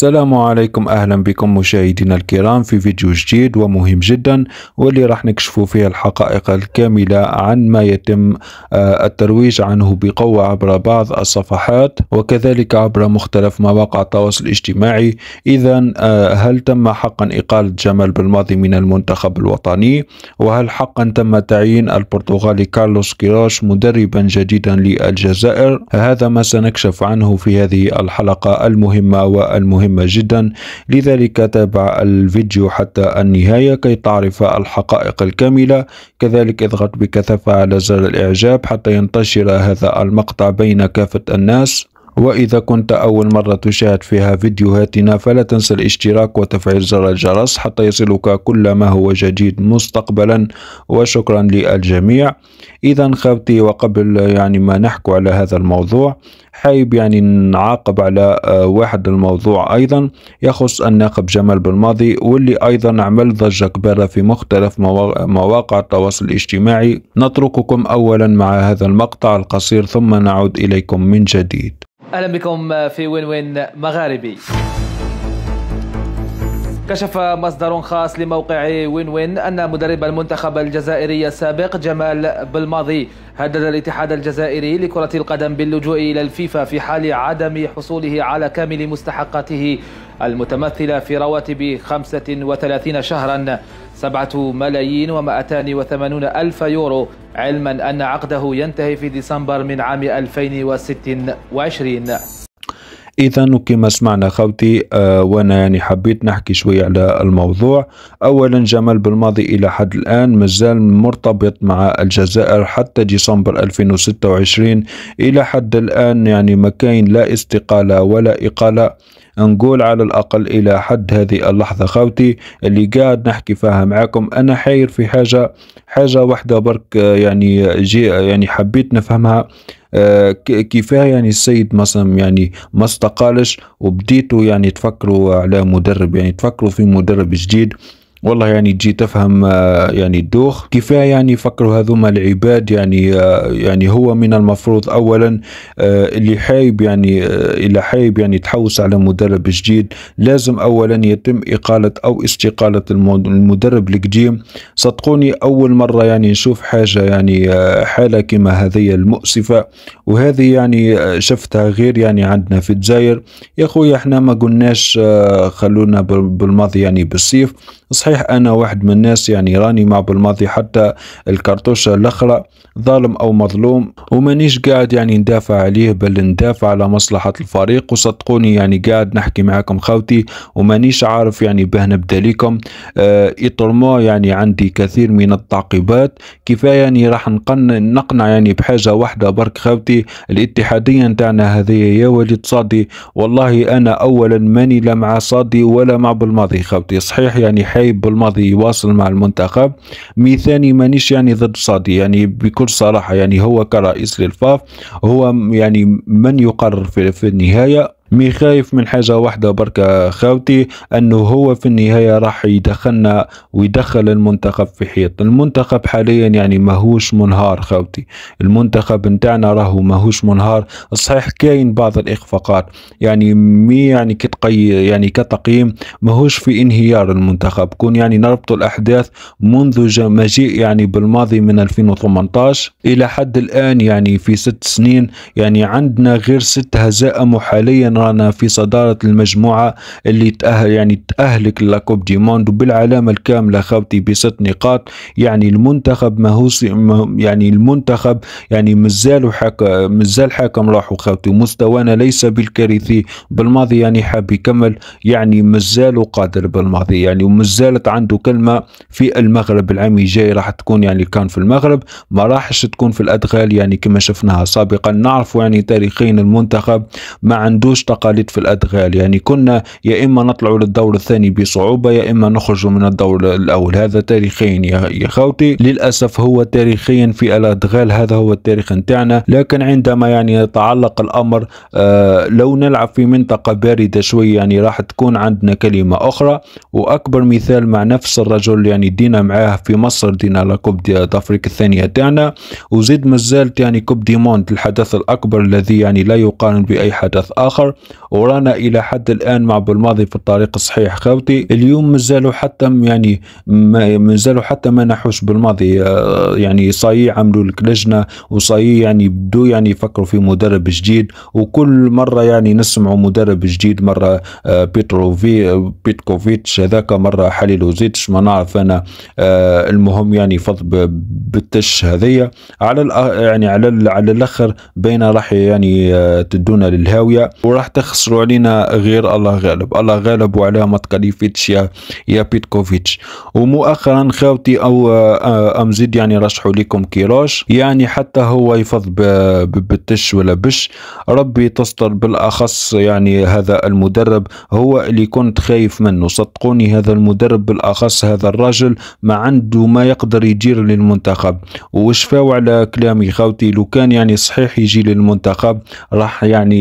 السلام عليكم اهلا بكم مشاهدينا الكرام في فيديو جديد ومهم جدا واللي راح نكشفوا فيه الحقائق الكاملة عن ما يتم آه، الترويج عنه بقوة عبر بعض الصفحات وكذلك عبر مختلف مواقع التواصل الاجتماعي اذا آه، هل تم حقا اقالة جمال بالماضي من المنتخب الوطني وهل حقا تم تعيين البرتغالي كارلوس كيروش مدربا جديدا للجزائر هذا ما سنكشف عنه في هذه الحلقة المهمة والمهمة مهمة جدا لذلك تابع الفيديو حتى النهاية كي تعرف الحقائق الكاملة كذلك اضغط بكثافة على زر الإعجاب حتى ينتشر هذا المقطع بين كافة الناس وإذا كنت أول مرة تشاهد فيها فيديوهاتنا فلا تنسى الاشتراك وتفعيل زر الجرس حتى يصلك كل ما هو جديد مستقبلا وشكرا للجميع إذا خوتي وقبل يعني ما نحكو على هذا الموضوع حيب يعني نعاقب على آه، واحد الموضوع أيضا يخص الناقب جمال بالماضي واللي أيضا عمل ضجة كبيرة في مختلف مواقع التواصل الاجتماعي نترككم أولا مع هذا المقطع القصير ثم نعود إليكم من جديد اهلا بكم في وين وين مغاربي كشف مصدر خاص لموقع وين وين أن مدرب المنتخب الجزائري السابق جمال بالماضي هدد الاتحاد الجزائري لكرة القدم باللجوء إلى الفيفا في حال عدم حصوله على كامل مستحقاته المتمثلة في رواتب 35 شهرا سبعة ملايين ومائتان وثمانون ألف يورو علما أن عقده ينتهي في ديسمبر من عام 2026 إذا كما سمعنا خوتي آه وأنا يعني حبيت نحكي شوي على الموضوع أولا جمال بالماضي إلى حد الآن مازال مرتبط مع الجزائر حتى ديسمبر 2026 إلى حد الآن يعني ما كاين لا استقالة ولا إقالة نقول على الأقل إلى حد هذه اللحظة خوتي اللي قاعد نحكي فيها معاكم أنا حاير في حاجة حاجة واحدة برك يعني جي يعني حبيت نفهمها آه، كيفاه يعني السيد مثلا يعني ما استقالش وبديتوا يعني تفكروا على مدرب يعني تفكروا في مدرب جديد والله يعني تجي تفهم آه، يعني الدوخ كفايه يعني يفكروا هذوما العباد يعني آه، يعني هو من المفروض اولا آه، اللي حايب يعني الى حايب يعني تحوس على مدرب جديد لازم اولا يتم اقاله او استقاله المدرب القديم صدقوني اول مره يعني نشوف حاجه يعني حاله كما هذه المؤسفه وهذه يعني شفتها غير يعني عندنا في الجزائر يا خويا احنا ما قلناش خلونا بالماضي يعني بالصيف صحيح صحيح انا واحد من الناس يعني راني مع بالماضي حتى الكرتوشة الاخرى ظالم او مظلوم ومانيش قاعد يعني ندافع عليه بل ندافع على مصلحة الفريق وصدقوني يعني قاعد نحكي معاكم خوتي ومانيش عارف يعني به نبدا لكم آه يطرموا يعني عندي كثير من التعقيبات كفاية يعني راح نقنع يعني بحاجة واحدة برك خوتي الاتحادية نتاعنا هذه يا وليد صادي والله انا اولا ماني لا مع صادي ولا مع بالماضي خوتي صحيح يعني حايب بالماضي يواصل مع المنتخب ميثاني مانيش يعني ضد صادي يعني بكل صراحة يعني هو كرئيس للفاف هو يعني من يقرر في, في النهاية مي خايف من حاجة واحدة بركة خاوتي أنه هو في النهاية راح يدخلنا ويدخل المنتخب في حيط المنتخب حاليا يعني ماهوش منهار خاوتي المنتخب نتاعنا راهو ماهوش منهار صحيح كاين بعض الإخفاقات يعني مي يعني كتقي يعني كتقييم ماهوش في انهيار المنتخب كون يعني نربط الأحداث منذ مجيء يعني بالماضي من 2018 إلى حد الآن يعني في ست سنين يعني عندنا غير ست هزائم وحاليا رانا في صدارة المجموعة اللي تأهل يعني تأهلك لكوب دي موند وبالعلامة الكاملة خوتي بست نقاط يعني المنتخب هو يعني المنتخب يعني مازال حك مازال حاكم راحو خوتي مستوانا ليس بالكارثي بالماضي يعني حاب يكمل يعني مازال قادر بالماضي يعني ومازالت عنده كلمة في المغرب العام الجاي راح تكون يعني كان في المغرب ما راحش تكون في الأدغال يعني كما شفناها سابقا نعرف يعني تاريخيا المنتخب ما عندوش تقاليد في الأدغال يعني كنا يا إما نطلع للدور الثاني بصعوبة يا إما نخرج من الدور الأول هذا تاريخيا يا خوتي للأسف هو تاريخيا في الأدغال هذا هو التاريخ نتاعنا لكن عندما يعني يتعلق الأمر آه لو نلعب في منطقة باردة شوي يعني راح تكون عندنا كلمة أخرى وأكبر مثال مع نفس الرجل يعني دينا معاه في مصر دينا لكوب أفريقيا الثانية تاعنا وزيد مازالت يعني كوب ديموند الحدث الأكبر الذي يعني لا يقارن بأي حدث آخر ورانا الى حد الان مع بالماضي في الطريق الصحيح خوتي اليوم مازالوا حتى يعني مازالوا حتى ما نحوش بالماضي آه، يعني صاي عملوا لك لجنه وصاي يعني بدو يعني يفكروا في مدرب جديد وكل مره يعني نسمعوا مدرب جديد مره آه، بيتروفي بيتكوفيتش هذاك مره حليل وزيتش ما نعرف انا آه، المهم يعني فض بالتش هذية على يعني على على الاخر بين راح يعني تدونا للهاويه وراح تخسروا علينا غير الله غالب الله غالب وعلى متقليفيتش يا يا بيتكوفيتش ومؤخرا خاوتي او آه، آه، امزيد يعني رشحوا لكم كيروش يعني حتى هو يفض بالتش ولا بش ربي تستر بالاخص يعني هذا المدرب هو اللي كنت خايف منه صدقوني هذا المدرب بالاخص هذا الرجل ما عنده ما يقدر يجير للمنتخب وشفاو على كلامي خاوتي لو كان يعني صحيح يجي للمنتخب راح يعني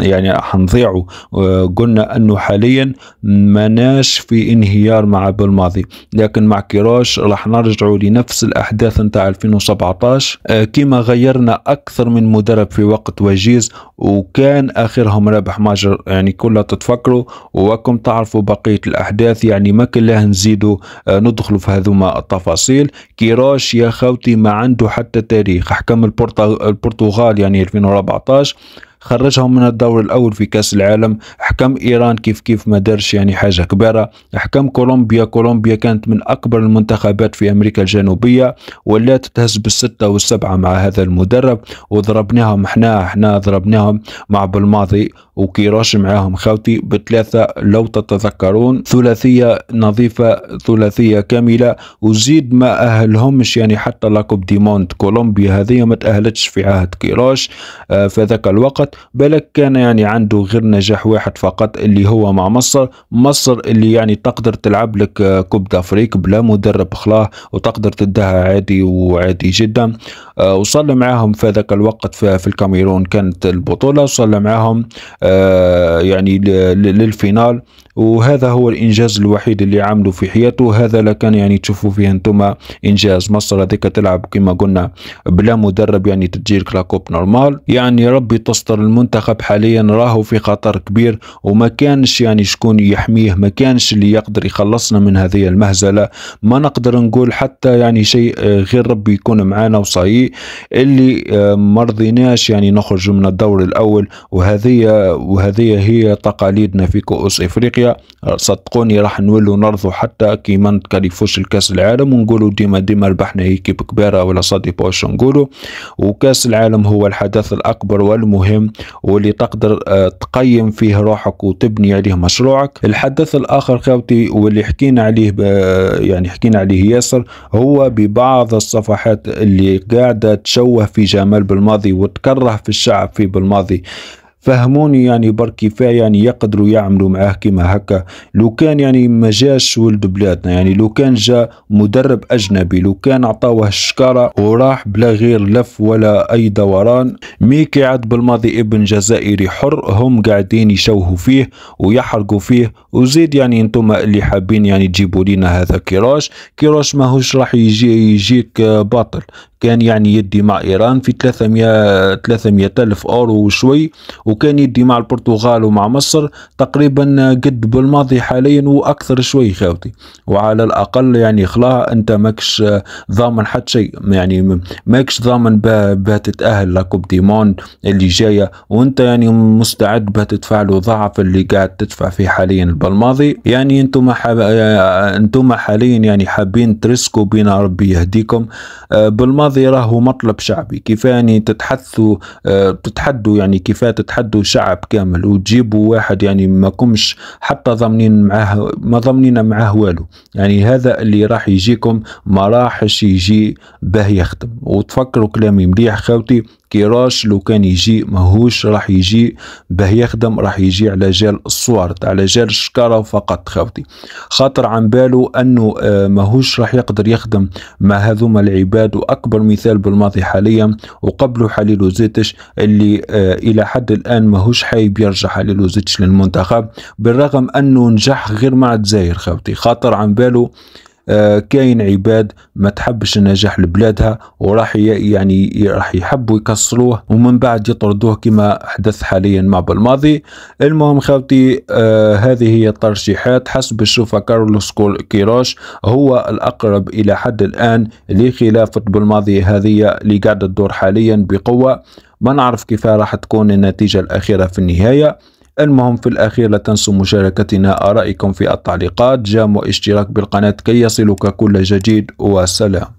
يعني يعني حنضيعه آه، قلنا انه حاليا مناش في انهيار مع بالماضي لكن مع كيروش راح نرجعوا لنفس الاحداث نتاع 2017 آه، كما غيرنا اكثر من مدرب في وقت وجيز وكان اخرهم رابح ماجر يعني كلها تتفكروا وكم تعرفوا بقيه الاحداث يعني ما كان لها نزيدوا آه، ندخلوا في هذوما التفاصيل كيروش يا خوتي ما عنده حتى تاريخ حكم البرتغال يعني 2014 خرجهم من الدور الاول في كاس العالم حكم ايران كيف كيف ما دارش يعني حاجه كبيره حكم كولومبيا كولومبيا كانت من اكبر المنتخبات في امريكا الجنوبيه ولات تهز بالسته والسبعه مع هذا المدرب وضربناهم حنا حنا ضربناهم مع بالماضي وكيراش معاهم خاوتي بثلاثة لو تتذكرون ثلاثية نظيفة ثلاثية كاملة وزيد ما أهلهمش يعني حتى لاكوب ديموند كولومبيا هذه ما تأهلتش في عهد كيراش آه، في ذاك الوقت بالك كان يعني عنده غير نجاح واحد فقط اللي هو مع مصر مصر اللي يعني تقدر تلعب لك آه، كوب دافريك بلا مدرب خلاه وتقدر تدها عادي وعادي جدا آه، وصل معاهم في ذاك الوقت في الكاميرون كانت البطولة وصل معاهم آه، يعني للفينال وهذا هو الانجاز الوحيد اللي عمله في حياته هذا لكان يعني تشوفوا فيه انتم انجاز مصر هذيك تلعب كما قلنا بلا مدرب يعني تجير لاكوب نورمال يعني ربي تستر المنتخب حاليا راهو في خطر كبير وما كانش يعني شكون يحميه ما كانش اللي يقدر يخلصنا من هذه المهزله ما نقدر نقول حتى يعني شيء آه، غير ربي يكون معانا وصايي اللي آه، مرضيناش يعني نخرج من الدور الاول وهذه وهذه هي تقاليدنا في كؤوس افريقيا صدقوني راح نولوا نرضوا حتى كي ما نتكلفوش الكاس العالم ونقولوا ديما ديما ربحنا ايكيب كبيره ولا صدي باش نقولوا وكاس العالم هو الحدث الاكبر والمهم واللي تقدر آه، تقيم فيه روحك وتبني عليه مشروعك الحدث الاخر خاوتي واللي حكينا عليه يعني حكينا عليه ياسر هو ببعض الصفحات اللي قاعده تشوه في جمال بالماضي وتكره في الشعب في بالماضي فهموني يعني برك كيفاه يعني يقدروا يعملوا معاه كيما هكا لو كان يعني ما جاش ولد بلادنا يعني لو كان جا مدرب اجنبي لو كان عطاوه الشكاره وراح بلا غير لف ولا اي دوران مي قاعد بالماضي ابن جزائري حر هم قاعدين يشوهوا فيه ويحرقوا فيه وزيد يعني انتم اللي حابين يعني تجيبوا لنا هذا كيروش كيروش ماهوش راح يجي يجيك باطل كان يعني يدي مع ايران في 300 300 الف اورو وشوي وكان يدي مع البرتغال ومع مصر تقريبا قد بالماضي حاليا واكثر شوي خاوتي وعلى الاقل يعني خلا انت ماكش ضامن حتى شيء يعني ماكش ضامن باه تتاهل لاكوب ديموند اللي جايه وانت يعني مستعد باه تدفع له ضعف اللي قاعد تدفع فيه حاليا بالماضي يعني انتم انتم حاليا يعني حابين ترسكوا بين ربي يهديكم آه، بالماضي الماضي راهو مطلب شعبي كيفاني يعني تتحثوا آه تتحدوا يعني كيفاه تتحدوا شعب كامل وتجيبوا واحد يعني ما كمش حتى ضامنين معاه ما ضامنين معاه والو يعني هذا اللي راح يجيكم ما راحش يجي باه يخدم وتفكروا كلامي مليح خاوتي كيراش لو كان يجي ماهوش راح يجي باه يخدم راح يجي على جال الصوارد على جال الشكارة فقط خاوتي خاطر عن بالو انه آه، ماهوش راح يقدر يخدم مع هذوما العباد واكبر مثال بالماضي حاليا وقبله حليل زيتش اللي آه، الى حد الان ماهوش حايب يرجع حليل زيتش للمنتخب بالرغم انه نجح غير مع الجزائر خاوتي خاطر عن بالو آه، كاين عباد ما تحبش النجاح لبلادها وراح يعني راح يحبوا يكسروه ومن بعد يطردوه كما حدث حاليا مع بالماضي المهم خالتي آه هذه هي الترشيحات حسب الشوفة كارلوس كيروش هو الأقرب إلى حد الآن لخلافة بالماضي هذه اللي قاعدة تدور حاليا بقوة ما نعرف كيف راح تكون النتيجة الأخيرة في النهاية المهم في الأخير لا تنسوا مشاركتنا آرائكم في التعليقات جام واشتراك بالقناة كي يصلك كل جديد وسلام